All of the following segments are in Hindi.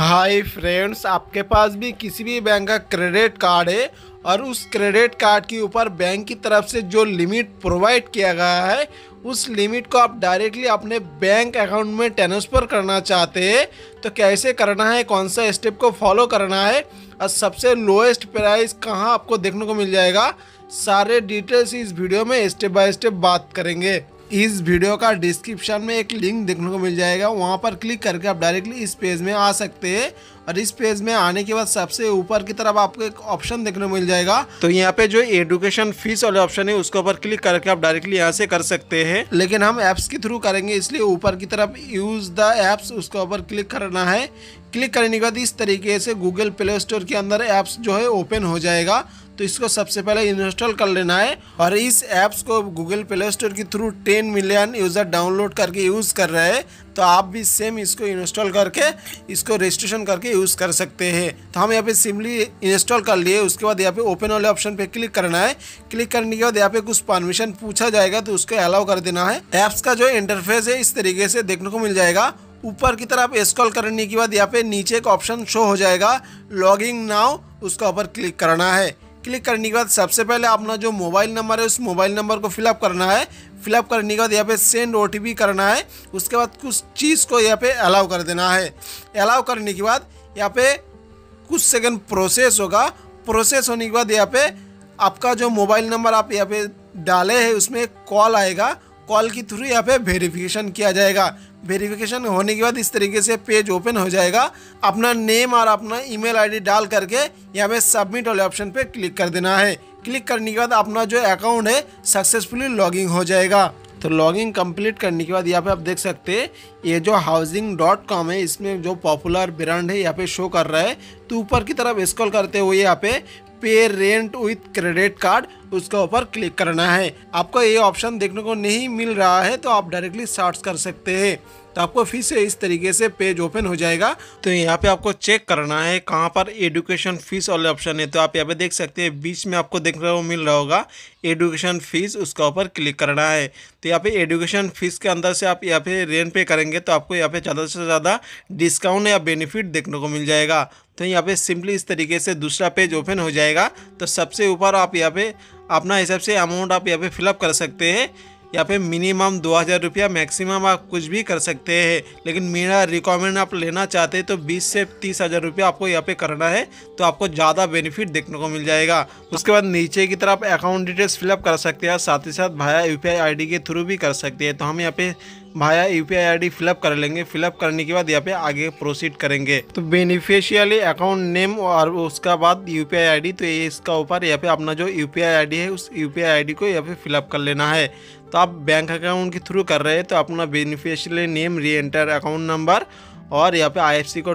हाय फ्रेंड्स आपके पास भी किसी भी बैंक का क्रेडिट कार्ड है और उस क्रेडिट कार्ड के ऊपर बैंक की तरफ से जो लिमिट प्रोवाइड किया गया है उस लिमिट को आप डायरेक्टली अपने बैंक अकाउंट में ट्रांसफ़र करना चाहते हैं तो कैसे करना है कौन सा स्टेप को फॉलो करना है और सबसे लोएस्ट प्राइस कहाँ आपको देखने को मिल जाएगा सारे डिटेल्स इस वीडियो में स्टेप बाय स्टेप बात करेंगे इस वीडियो का डिस्क्रिप्शन में एक लिंक देखने को मिल जाएगा वहाँ पर क्लिक करके आप डायरेक्टली इस पेज में आ सकते हैं और इस पेज में आने के बाद सबसे ऊपर की तरफ आपको एक ऑप्शन देखने को मिल जाएगा तो यहाँ पे जो एडुकेशन फीस वाले ऑप्शन है उसके ऊपर क्लिक करके आप डायरेक्टली यहाँ से कर सकते हैं लेकिन हम ऐप्स के थ्रू करेंगे इसलिए ऊपर की तरफ यूज़ द एप्स उसके ऊपर क्लिक करना है क्लिक करने के बाद इस तरीके से गूगल प्ले स्टोर के अंदर एप्स जो है ओपन हो जाएगा तो इसको सबसे पहले इंस्टॉल कर लेना है और इस ऐप्स को गूगल प्ले स्टोर के through ten million user download करके यूज़ कर रहे हैं तो आप भी सेम इसको इंस्टॉल करके इसको रजिस्ट्रेशन करके यूज़ कर सकते हैं तो हम यहाँ पे सिमली इंस्टॉल कर लिए उसके बाद यहाँ पे ओपन वाले ऑप्शन पे क्लिक करना है क्लिक करने के बाद यहाँ पे कुछ परमिशन पूछा जाएगा तो उसको अलाउ कर देना है ऐप्स का जो इंटरफेस है इस तरीके से देखने को मिल जाएगा ऊपर की तरफ स्क्रॉल करने के बाद यहाँ पे नीचे एक ऑप्शन शो हो जाएगा लॉगिंग नाउ उसका ऊपर क्लिक करना है क्लिक करने के बाद सबसे पहले अपना जो मोबाइल नंबर है उस मोबाइल नंबर को फिलअप करना है फिलअप करने के बाद यहाँ पे सेंड ओ करना है उसके बाद कुछ चीज़ को यहाँ पे अलाउ कर देना है अलाउ करने के बाद यहाँ पे कुछ सेकंड प्रोसेस होगा प्रोसेस होने के बाद यहाँ पे आपका जो मोबाइल नंबर आप यहाँ पे डाले हैं उसमें कॉल आएगा कॉल के थ्रू यहाँ पे वेरिफिकेशन किया जाएगा वेरिफिकेशन होने के बाद इस तरीके से पेज ओपन हो जाएगा अपना नेम और अपना ईमेल आईडी डाल करके यहाँ पे सबमिट वाले ऑप्शन पे क्लिक कर देना है क्लिक करने के बाद अपना जो अकाउंट है सक्सेसफुली लॉगिंग हो जाएगा तो लॉगिंग कंप्लीट करने के बाद यहाँ पे आप देख सकते हैं ये जो हाउसिंग डॉट कॉम है इसमें जो पॉपुलर ब्रांड है यहाँ पे शो कर रहा है तो ऊपर की तरफ स्क्रॉल करते हुए यहाँ पे पे रेंट विथ क्रेडिट कार्ड उसका ऊपर क्लिक करना है आपको ये ऑप्शन देखने को नहीं मिल रहा है तो आप डायरेक्टली सर्च कर सकते हैं तो आपको फिर से इस तरीके से पेज ओपन हो जाएगा तो यहाँ पे आपको चेक करना है कहाँ पर एडुकेशन फीस वाले ऑप्शन है तो आप यहाँ पे देख सकते हैं बीच में आपको देखने को मिल रहा होगा एडुकेशन फीस उसके ऊपर क्लिक करना है तो यहाँ पे एडुकेशन फीस के अंदर से आप यहाँ पे रेंट पे करेंगे तो आपको यहाँ पे ज़्यादा से ज़्यादा डिस्काउंट या बेनिफिट देखने को मिल जाएगा तो यहाँ पे सिंपली इस तरीके से दूसरा पेज ओपन हो जाएगा तो सबसे ऊपर आप यहाँ पे अपना हिसाब से अमाउंट आप यहाँ पे फिलअप कर सकते हैं या फिर मिनिमम दो हज़ार रुपया मैक्सिमम आप कुछ भी कर सकते हैं लेकिन मेरा रिकॉमेंड आप लेना चाहते हैं तो बीस से तीस हज़ार रुपया आपको यहाँ पे करना है तो आपको ज़्यादा बेनिफिट देखने को मिल जाएगा उसके बाद नीचे की तरफ अकाउंट डिटेल्स फिलअप कर सकते हैं साथ ही साथ भाया यू पी के थ्रू भी कर सकते हैं तो हम यहाँ पर भाया यू पी आई फिलअप कर लेंगे फिलअप करने के बाद यहाँ पे आगे प्रोसीड करेंगे तो बेनिफिशियली अकाउंट नेम और उसका बाद यू पी आई तो ये इसका ऊपर यहाँ पे अपना जो यू पी आई है उस यू पी आई को यहाँ पे फिलअप कर लेना है तो आप बैंक अकाउंट के थ्रू कर रहे हैं तो अपना beneficiary name re enter account number और यहाँ पे आई को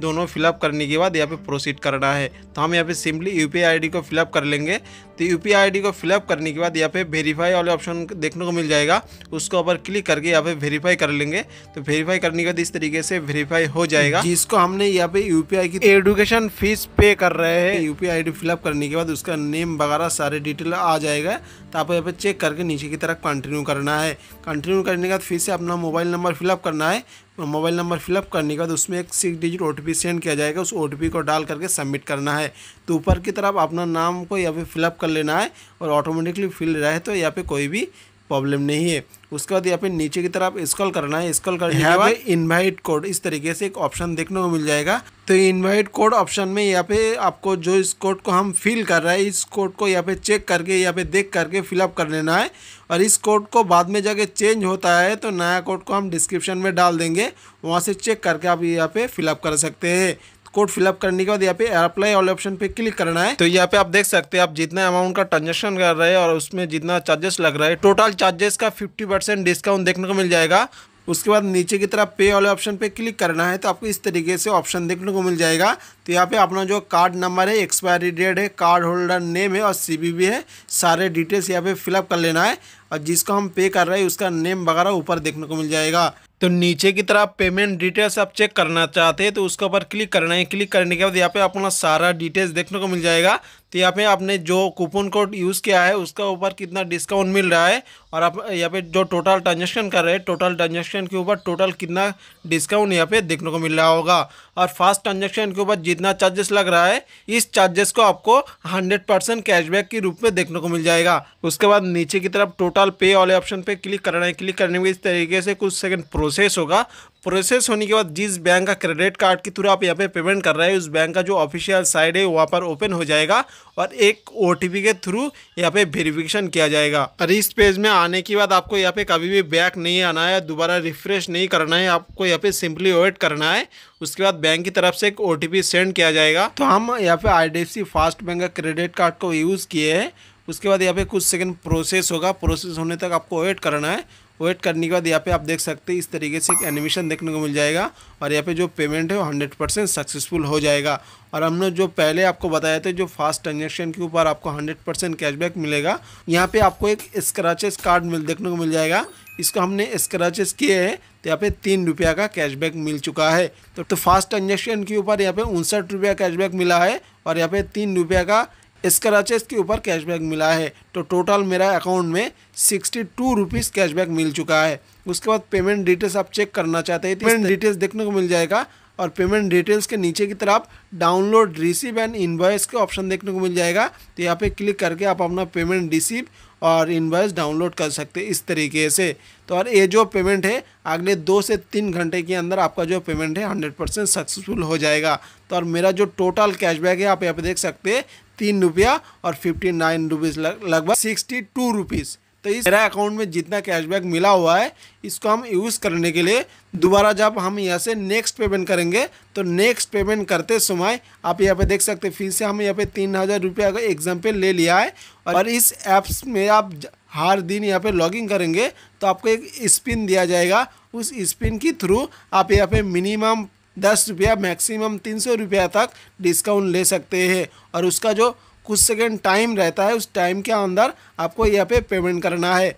दोनों फिलअप करने के बाद यहाँ पे प्रोसीड करना है तो हम यहाँ पे सिंपली यू पी को फिलअप कर लेंगे तो यू पी को फिलअप करने के बाद यहाँ पे वेरीफाई वाले ऑप्शन देखने को मिल जाएगा उसको ऊपर क्लिक करके यहाँ पे वेरीफाई कर लेंगे तो वेरीफाई करने के बाद इस तरीके से वेरीफाई हो जाएगा जिसको हमने यहाँ पे यू की एडुकेशन फीस पे कर रहे हैं यू पी फिलअप करने के बाद उसका नेम वगैरह सारे डिटेल आ जाएगा तो आप यहाँ पे चेक करके नीचे की तरफ कंटिन्यू करना है कंटिन्यू करने के बाद फिर से अपना मोबाइल नंबर फिलअप करना है मोबाइल नंबर फिलअप करने के बाद उसमें एक सिक्स डिजिट ओ सेंड किया जाएगा उस ओ को डाल करके सबमिट करना है तो ऊपर की तरफ अपना नाम को यहाँ पे फिलअप कर कर लेना है और ऑटोमेटिकली फिल रहे तो यहाँ पे कोई भी प्रॉब्लम नहीं है उसके बाद यहाँ पे नीचे की तरफ स्कॉल करना है स्कॉल कर के बाद इनवाइट कोड इस तरीके से एक ऑप्शन देखने को मिल जाएगा तो इन्वाइट कोड ऑप्शन में यहाँ पे आपको जो इस कोड को हम फिल कर रहे हैं इस कोड को यहाँ पे चेक करके यहाँ पे देख करके फिलअप कर लेना है और इस कोड को बाद में जाके चेंज होता है तो नया कोड को हम डिस्क्रिप्शन में डाल देंगे वहाँ से चेक करके आप यहाँ पे फिलअप कर सकते हैं कोड फिलअप करने के बाद यहाँ पे अप्लाई ऑल ऑप्शन पे क्लिक करना है तो यहाँ पे आप देख सकते हैं आप जितना अमाउंट का ट्रांजेक्शन कर रहे हैं और उसमें जितना चार्जेस लग रहा है टोटल चार्जेस का फिफ्टी डिस्काउंट देखने को मिल जाएगा उसके बाद नीचे की तरफ पे वाले ऑप्शन पे क्लिक करना है तो आपको इस तरीके से ऑप्शन देखने को मिल जाएगा तो यहाँ पे अपना जो कार्ड नंबर है एक्सपायरी डेट है कार्ड होल्डर नेम है और सी भी है सारे डिटेल्स यहाँ पे फिलअप कर लेना है और जिसको हम पे कर रहे हैं उसका नेम वगैरह ऊपर देखने को मिल जाएगा तो नीचे की तरफ पेमेंट डिटेल्स आप चेक करना चाहते हैं तो उसके ऊपर क्लिक करना है क्लिक करने के बाद यहाँ पे अपना सारा डिटेल्स देखने को मिल जाएगा तो यहाँ पे आपने जो कूपन कोड यूज़ किया है उसका ऊपर कितना डिस्काउंट मिल रहा है और आप यहाँ पे जो टोटल ट्रांजेक्शन कर रहे हैं टोटल ट्रांजेक्शन के ऊपर टोटल कितना डिस्काउंट यहाँ पे देखने को मिल रहा होगा और फास्ट ट्रांजेक्शन के ऊपर जितना चार्जेस लग रहा है इस चार्जेस को आपको हंड्रेड परसेंट कैशबैक के रूप में देखने को मिल जाएगा उसके बाद नीचे की तरफ टोटल पे वाले ऑप्शन पर क्लिक करना है क्लिक करने में इस तरीके से कुछ सेकेंड प्रोसेस होगा प्रोसेस होने के बाद जिस बैंक का क्रेडिट कार्ड के थ्रू आप यहाँ पे पेमेंट कर रहे हैं उस बैंक का जो ऑफिशियल साइट है वहाँ पर ओपन हो जाएगा और एक ओ के थ्रू यहाँ पे वेरिफिकेशन किया जाएगा और इस पेज में आने के बाद आपको यहाँ पे कभी भी बैक नहीं आना है दोबारा रिफ्रेश नहीं करना है आपको यहाँ पे सिंपली वेट करना है उसके बाद बैंक की तरफ से एक ओ सेंड किया जाएगा तो हम यहाँ पे आई फास्ट बैंक का क्रेडिट कार्ड को यूज़ किए हैं उसके बाद यहाँ पे कुछ सेकंड प्रोसेस होगा प्रोसेस होने तक आपको वेट करना है वेट करने के बाद यहाँ पे आप देख सकते हैं इस तरीके से एक एनिमेशन देखने को मिल जाएगा और यहाँ पे जो पेमेंट है वो हंड्रेड परसेंट सक्सेसफुल हो जाएगा और हमने जो पहले आपको बताया था जो फास्ट ट्रांजेक्शन के ऊपर आपको हंड्रेड परसेंट कैशबैक मिलेगा यहाँ पे आपको एक स्क्रैचेस कार्ड मिल देखने को मिल जाएगा इसको हमने स्क्रैचेस किए हैं तो यहाँ पे तीन रुपया का कैशबैक मिल चुका है तो, तो फास्ट ट्रांजेक्शन के ऊपर यहाँ पे उनसठ रुपया कैशबैक मिला है और यहाँ पे तीन रुपया का इसका के ऊपर कैशबैक मिला है तो टोटल मेरा अकाउंट में सिक्सटी टू रुपीज़ कैशबैक मिल चुका है उसके बाद पेमेंट डिटेल्स आप चेक करना चाहते हैं पेमेंट तो डिटेल्स देखने को मिल जाएगा और पेमेंट डिटेल्स के नीचे की तरफ डाउनलोड रिसीव एंड इन्वॉइस के ऑप्शन देखने को मिल जाएगा तो यहाँ पे क्लिक करके आप अपना पेमेंट रिसीव और इन्वाइस डाउनलोड कर सकते इस तरीके से तो और ये जो पेमेंट है अगले दो से तीन घंटे के अंदर आपका जो पेमेंट है हंड्रेड परसेंट सक्सेसफुल हो जाएगा तो और मेरा जो टोटल कैशबैक है आप यहाँ पे देख सकते हैं तीन रुपया और फिफ्टी नाइन रुपीज़ लगभग सिक्सटी टू रुपीज़ तो इस मेरा अकाउंट में जितना कैशबैक मिला हुआ है इसको हम यूज़ करने के लिए दोबारा जब हम यहाँ से नेक्स्ट पेमेंट करेंगे तो नेक्स्ट पेमेंट करते समय आप यहाँ पे देख सकते हैं फिर से हम यहाँ पे तीन हज़ार रुपया का एग्जाम्पल ले लिया है और इस ऐप्स में आप हर दिन यहाँ पे लॉगिन करेंगे तो आपको एक स्पिन दिया जाएगा उस स्पिन के थ्रू आप यहाँ पे मिनिमम दस रुपया मैक्सिमम तीन सौ रुपया तक डिस्काउंट ले सकते हैं और उसका जो कुछ सेकेंड टाइम रहता है उस टाइम के अंदर आपको यहाँ पे पेमेंट करना है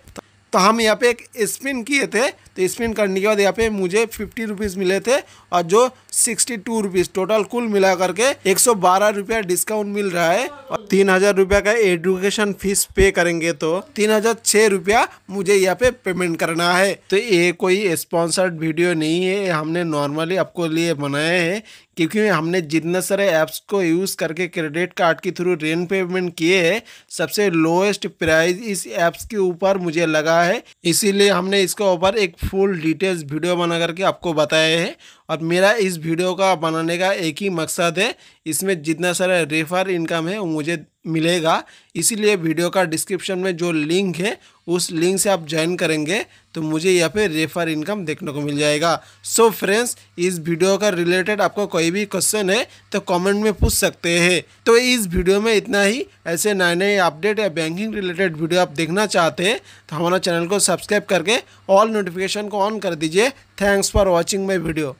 तो हम यहाँ पे एक स्पिन किए थे तो स्पिन करने के बाद यहाँ पे मुझे फिफ्टी रुपीज़ मिले थे और जो सिक्सटी टू रुपीज़ टोटल कुल मिला करके एक सौ बारह रुपया डिस्काउंट मिल रहा है और तीन हज़ार रुपया का एडुकेशन फीस पे करेंगे तो तीन हज़ार छः रुपया मुझे यहाँ पे पेमेंट करना है तो ये कोई स्पॉन्सर्ड वीडियो नहीं है हमने नॉर्मली आपको लिए बनाए हैं क्योंकि हमने जितने सारे ऐप्स को यूज़ करके क्रेडिट कार्ड के थ्रू रेन पेमेंट किए है सबसे लोएस्ट प्राइस इस ऐप्स के ऊपर मुझे लगा है इसीलिए हमने इसके ऊपर एक फुल डिटेल्स वीडियो बना करके आपको बताया है और मेरा इस वीडियो का बनाने का एक ही मकसद है इसमें जितना सारा रेफर इनकम है वो मुझे मिलेगा इसीलिए वीडियो का डिस्क्रिप्शन में जो लिंक है उस लिंक से आप ज्वाइन करेंगे तो मुझे यहाँ पे रेफर इनकम देखने को मिल जाएगा सो so फ्रेंड्स इस वीडियो का रिलेटेड आपको कोई भी क्वेश्चन है तो कमेंट में पूछ सकते हैं तो इस वीडियो में इतना ही ऐसे नए नए अपडेट या बैंकिंग रिलेटेड वीडियो आप देखना चाहते हैं तो हमारा चैनल को सब्सक्राइब करके ऑल नोटिफिकेशन को ऑन कर दीजिए thanks for watching my video